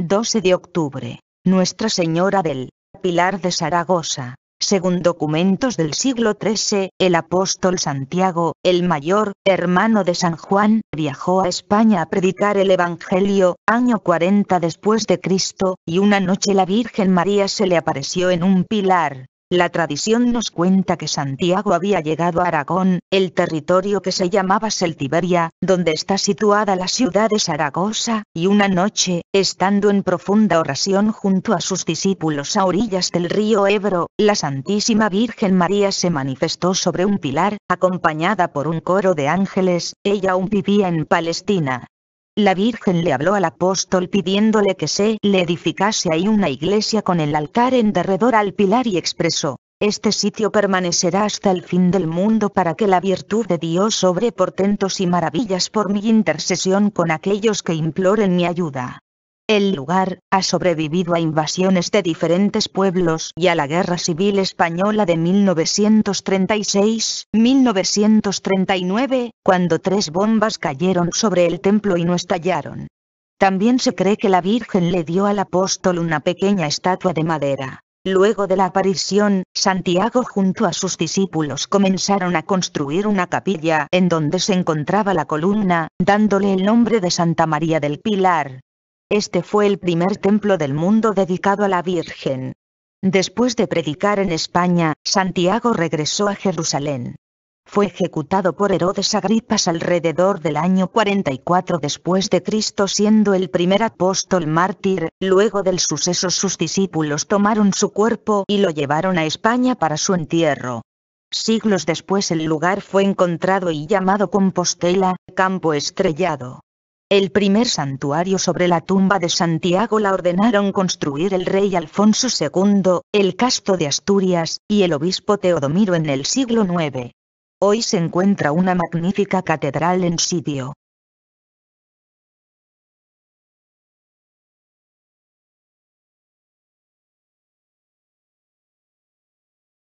12 de octubre, Nuestra Señora del Pilar de Zaragoza. Según documentos del siglo XIII, el apóstol Santiago, el mayor, hermano de San Juan, viajó a España a predicar el Evangelio, año 40 después de Cristo, y una noche la Virgen María se le apareció en un pilar, la tradición nos cuenta que Santiago había llegado a Aragón, el territorio que se llamaba Celtiberia, donde está situada la ciudad de Zaragoza, y una noche, estando en profunda oración junto a sus discípulos a orillas del río Ebro, la Santísima Virgen María se manifestó sobre un pilar, acompañada por un coro de ángeles, ella aún vivía en Palestina la Virgen le habló al apóstol pidiéndole que se le edificase ahí una iglesia con el altar en derredor al pilar y expresó, este sitio permanecerá hasta el fin del mundo para que la virtud de Dios sobre portentos y maravillas por mi intercesión con aquellos que imploren mi ayuda. El lugar ha sobrevivido a invasiones de diferentes pueblos y a la Guerra Civil Española de 1936-1939, cuando tres bombas cayeron sobre el templo y no estallaron. También se cree que la Virgen le dio al apóstol una pequeña estatua de madera. Luego de la aparición, Santiago junto a sus discípulos comenzaron a construir una capilla en donde se encontraba la columna, dándole el nombre de Santa María del Pilar, este fue el primer templo del mundo dedicado a la Virgen. Después de predicar en España, Santiago regresó a Jerusalén. Fue ejecutado por Herodes Agripas alrededor del año 44 después de Cristo siendo el primer apóstol mártir, luego del suceso sus discípulos tomaron su cuerpo y lo llevaron a España para su entierro. Siglos después el lugar fue encontrado y llamado Compostela, campo estrellado. El primer santuario sobre la tumba de Santiago la ordenaron construir el rey Alfonso II, el casto de Asturias, y el obispo Teodomiro en el siglo IX. Hoy se encuentra una magnífica catedral en sitio.